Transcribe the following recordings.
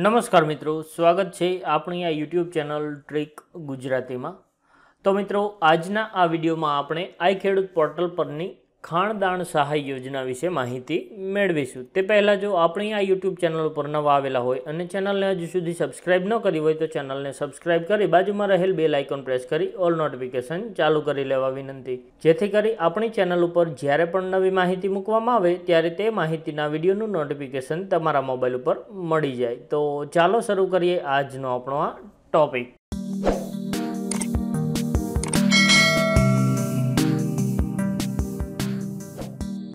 નમસ્કાર મિત્રો સ્વાગત છે આપણી આ યુટ્યુબ ચેનલ ટ્રીક ગુજરાતીમાં તો મિત્રો આજના આ વિડીયોમાં આપણે આઈ ખેડૂત પોર્ટલ પરની ખાણદાણ સહાય યોજના વિશે માહિતી મેળવીશું તે પહેલાં જો આપણે આ યુટ્યુબ ચેનલ ઉપર નવા આવેલા હોય અને ચેનલને હજુ સુધી સબસ્ક્રાઇબ ન કરી હોય તો ચેનલને સબસ્ક્રાઇબ કરી બાજુમાં રહેલ બે આઇકોન પ્રેસ કરી ઓલ નોટિફિકેશન ચાલુ કરી લેવા વિનંતી જેથી કરી આપણી ચેનલ ઉપર જ્યારે પણ નવી માહિતી મૂકવામાં આવે ત્યારે તે માહિતીના વિડીયોનું નોટિફિકેશન તમારા મોબાઈલ ઉપર મળી જાય તો ચાલો શરૂ કરીએ આજનો આપણો આ ટોપિક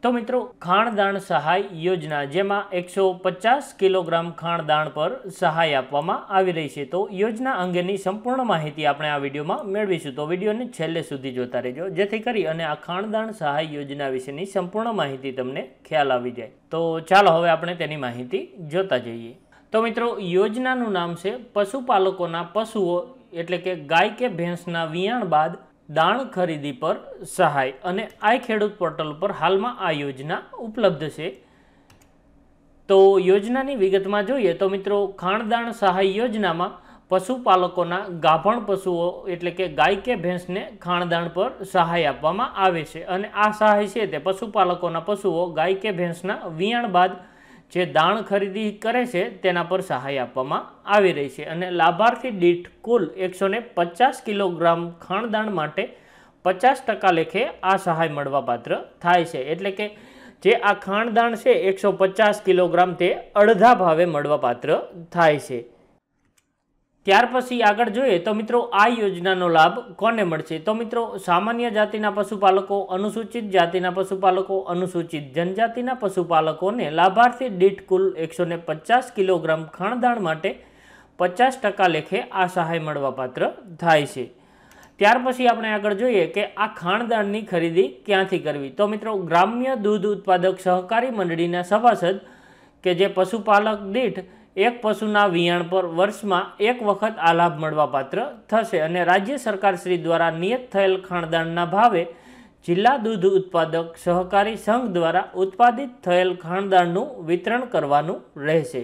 તો મિત્રો ખાણદાણ સહાય યોજના જેમાં એકસો પચાસ કિલોગ્રામ ખાણદાણ પર સહાય આપવામાં આવી રહી છે તો યોજના અંગેની સંપૂર્ણ માહિતી આપણે આ વિડીયોમાં મેળવીશું તો વિડીયોને છેલ્લે સુધી જોતા રહેજો જેથી કરી અને આ ખાણદાણ સહાય યોજના વિશેની સંપૂર્ણ માહિતી તમને ખ્યાલ આવી જાય તો ચાલો હવે આપણે તેની માહિતી જોતા જઈએ તો મિત્રો યોજનાનું નામ છે પશુપાલકોના પશુઓ એટલે કે ગાય કે ભેંસના વિયાણ બાદ દાણ ખરીદી પર સહાય અને આ ખેડૂત પોર્ટલ પર હાલમાં આ યોજના ઉપલબ્ધ છે તો યોજનાની વિગતમાં જોઈએ તો મિત્રો ખાણદાણ સહાય યોજનામાં પશુપાલકોના ગાભણ પશુઓ એટલે કે ગાય કે ભેંસને ખાણદાણ પર સહાય આપવામાં આવે છે અને આ સહાય છે તે પશુપાલકોના પશુઓ ગાય કે ભેંસના વિયાણ બાદ જે દાણ ખરીદી કરે છે તેના પર સહાય આપવામાં આવી રહી છે અને લાભાર્થી દીઠ કુલ એકસો પચાસ કિલોગ્રામ ખાણદાણ માટે પચાસ ટકા લેખે આ સહાય મળવાપાત્ર થાય છે એટલે કે જે આ ખાણદાણ છે એકસો પચાસ કિલોગ્રામ તે અડધા ભાવે મળવાપાત્ર થાય છે ત્યાર પછી આગળ જોઈએ તો મિત્રો આ યોજનાનો લાભ કોને મળશે તો મિત્રો સામાન્ય જાતિના પશુપાલકો અનુસૂચિત જાતિના પશુપાલકો અનુસૂચિત જનજાતિના પશુપાલકોને લાભાર્થી દીઠ કુલ એકસો કિલોગ્રામ ખાણદાણ માટે પચાસ ટકા લેખે આ સહાય મળવાપાત્ર થાય છે ત્યાર પછી આપણે આગળ જોઈએ કે આ ખાણદાણની ખરીદી ક્યાંથી કરવી તો મિત્રો ગ્રામ્ય દૂધ ઉત્પાદક સહકારી મંડળીના સભાસદ કે જે પશુપાલક દીઠ એક પશુના વિયાણ પર વર્ષમાં એક વખત આ લાભ મળવાપાત્ર થશે અને રાજ્ય સરકારશ્રી દ્વારા નિયત થયેલ ખાણદાણના ભાવે જિલ્લા દૂધ ઉત્પાદક સહકારી સંઘ દ્વારા ઉત્પાદિત થયેલ ખાણદાણનું વિતરણ કરવાનું રહેશે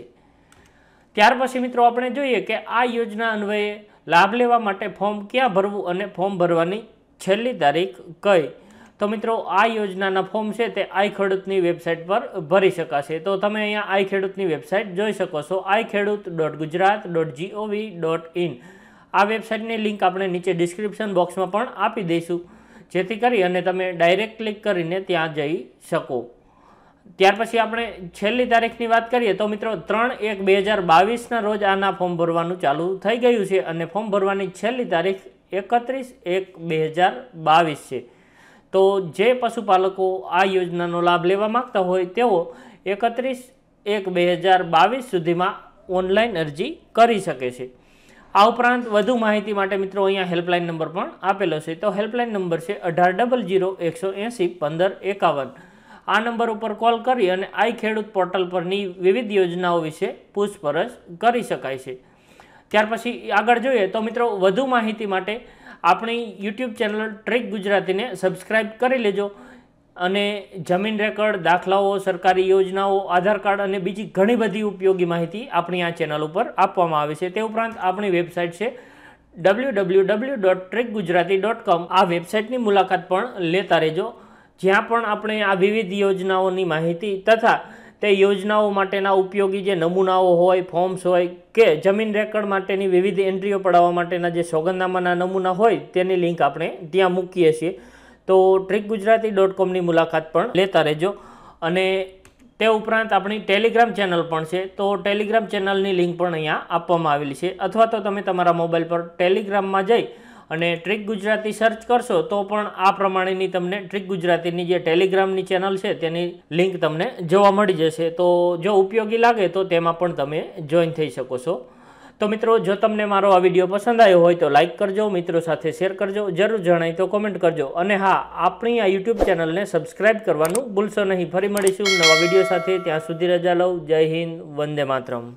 ત્યાર પછી મિત્રો આપણે જોઈએ કે આ યોજના અન્વયે લાભ લેવા માટે ફોર્મ ક્યાં ભરવું અને ફોર્મ ભરવાની છેલ્લી તારીખ કઈ તો મિત્રો આ યોજનાના ફોર્મ છે તે આઈ ખેડૂતની વેબસાઇટ પર ભરી શકાશે તો તમે અહીંયા આઈ ખેડૂતની વેબસાઇટ જોઈ શકો છો i Khedut dot Gujarat dot GOV dot in આ વેબસાઇટની લિંક આપણે નીચે ડિસ્ક્રિપ્શન બોક્સમાં પણ આપી દઈશું જેથી કરી અને તમે ડાયરેક્ટ ક્લિક કરીને ત્યાં જઈ શકો ત્યાર પછી આપણે છેલ્લી તારીખની વાત કરીએ તો મિત્રો ત્રણ એક બે હજાર બાવીસના રોજ આના ફોર્મ ભરવાનું ચાલુ થઈ ગયું છે અને ફોર્મ ભરવાની છેલ્લી તારીખ એકત્રીસ એક બે હજાર બાવીસ છે તો જે પશુપાલકો આ યોજનાનો લાભ લેવા માગતા હોય તેઓ એકત્રીસ એક બે હજાર બાવીસ સુધીમાં ઓનલાઈન અરજી કરી શકે છે આ ઉપરાંત વધુ માહિતી માટે મિત્રો અહીંયા હેલ્પલાઇન નંબર પણ આપેલો છે તો હેલ્પલાઇન નંબર છે અઢાર ડબલ જીરો એકસો એંસી પંદર એકાવન આ નંબર ઉપર કોલ કરી અને આઈ ખેડૂત પોર્ટલ પરની વિવિધ યોજનાઓ વિશે પૂછપરછ કરી શકાય છે ત્યાર પછી આગળ જોઈએ તો મિત્રો વધુ માહિતી માટે આપણી યુટ્યુબ ચેનલ ટ્રેક ગુજરાતીને સબસ્ક્રાઈબ કરી લેજો અને જમીન રેકર્ડ દાખલાઓ સરકારી યોજનાઓ આધાર કાર્ડ અને બીજી ઘણી બધી ઉપયોગી માહિતી આપણી આ ચેનલ ઉપર આપવામાં આવે છે તે ઉપરાંત આપણી વેબસાઇટ છે W W W dot trick Gujarati dot com આ વેબસાઇટની મુલાકાત પણ લેતા રહેજો જ્યાં પણ આપણે આ વિવિધ યોજનાઓની માહિતી તથા તે યોજનાઓ માટેના ઉપયોગી જે નમૂનાઓ હોય ફોર્મ્સ હોય કે જમીન રેકર્ડ માટેની વિવિધ એન્ટ્રીઓ પડાવવા માટેના જે સોગંદનામાના નમૂના હોય તેની લિંક આપણે ત્યાં મૂકીએ છીએ તો ટ્રીક ગુજરાતી ડોટ કોમની મુલાકાત પણ લેતા રહેજો અને તે ઉપરાંત આપણી ટેલિગ્રામ ચેનલ પણ છે તો ટેલિગ્રામ ચેનલની લિંક પણ અહીંયા આપવામાં આવેલી છે અથવા તો તમે તમારા મોબાઈલ પર ટેલિગ્રામમાં જઈ અને ટ્રીક ગુજરાતી સર્ચ કરશો તો પણ આ પ્રમાણેની તમને ટ્રીક ગુજરાતીની જે ટેલિગ્રામની ચેનલ છે તેની લિંક તમને જોવા મળી જશે તો જો ઉપયોગી લાગે તો તેમાં પણ તમે જોઈન થઈ શકો છો તો મિત્રો જો તમને મારો આ વિડીયો પસંદ આવ્યો હોય તો લાઇક કરજો મિત્રો સાથે શેર કરજો જરૂર જણાય તો કોમેન્ટ કરજો અને હા આપણી આ યુટ્યુબ ચેનલને સબસ્ક્રાઈબ કરવાનું ભૂલશો નહીં ફરી મળીશું નવા વિડીયો સાથે ત્યાં સુધી રજા લઉં જય હિન્દ વંદે માતરમ